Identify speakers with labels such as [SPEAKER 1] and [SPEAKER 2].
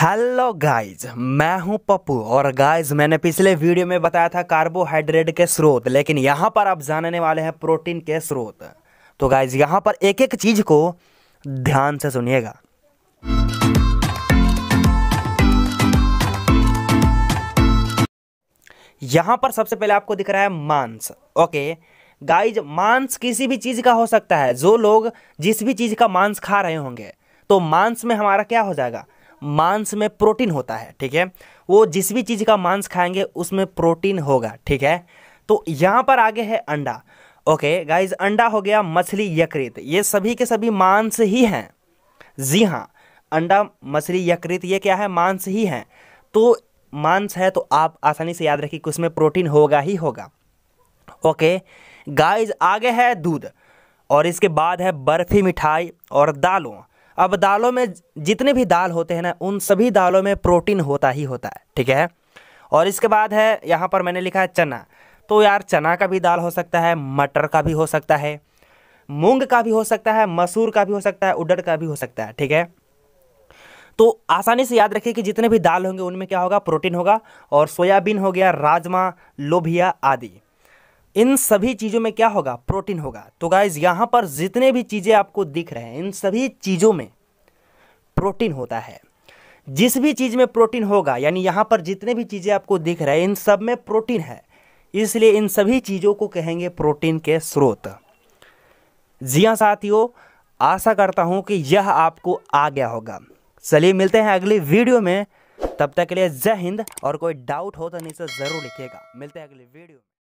[SPEAKER 1] hello guys मैं हूं पप्पू और गाइज मैंने पिछले वीडियो में बताया था कार्बोहाइड्रेट के स्रोत लेकिन यहां पर आप जानने वाले हैं प्रोटीन के स्रोत तो गाइज यहां पर एक एक चीज को ध्यान से सुनिएगा यहां पर सबसे पहले आपको दिख रहा है मांस ओके गाइज मांस किसी भी चीज का हो सकता है जो लोग जिस भी चीज का मांस खा रहे होंगे तो मांस में हमारा क्या हो जाएगा मांस में प्रोटीन होता है ठीक है वो जिस भी चीज़ का मांस खाएंगे उसमें प्रोटीन होगा ठीक है तो यहाँ पर आगे है अंडा ओके गाइज अंडा हो गया मछली यकृत ये सभी के सभी मांस ही हैं जी हाँ अंडा मछली यकृत ये क्या है मांस ही हैं तो मांस है तो आप आसानी से याद रखिए कि उसमें प्रोटीन होगा ही होगा ओके गाइज आगे है दूध और इसके बाद है बर्फ़ी मिठाई और दालों अब दालों में जितने भी दाल होते हैं ना उन सभी दालों में प्रोटीन होता ही होता है ठीक है और इसके बाद है यहाँ पर मैंने लिखा है चना तो यार चना का भी दाल हो सकता है मटर का भी हो सकता है मूंग का भी हो सकता है मसूर का भी हो सकता है उडर का भी हो सकता है ठीक है तो आसानी से याद रखिए कि जितने भी दाल होंगे उनमें क्या होगा प्रोटीन होगा और सोयाबीन हो गया राजमा लोभिया आदि इन सभी चीज़ों में क्या होगा प्रोटीन होगा तो गाइज यहां पर जितने भी चीज़ें आपको दिख रहे हैं इन सभी चीज़ों में प्रोटीन होता है जिस भी चीज़ में प्रोटीन होगा यानी यहां पर जितने भी चीज़ें आपको दिख रहे हैं इन सब में प्रोटीन है इसलिए इन सभी चीज़ों को कहेंगे प्रोटीन के स्रोत जी साथियों आशा करता हूं कि यह आपको आ गया होगा चलिए मिलते हैं अगले वीडियो में तब तक के लिए जय हिंद और कोई डाउट हो तो नीचे ज़रूर लिखिएगा मिलते हैं अगले वीडियो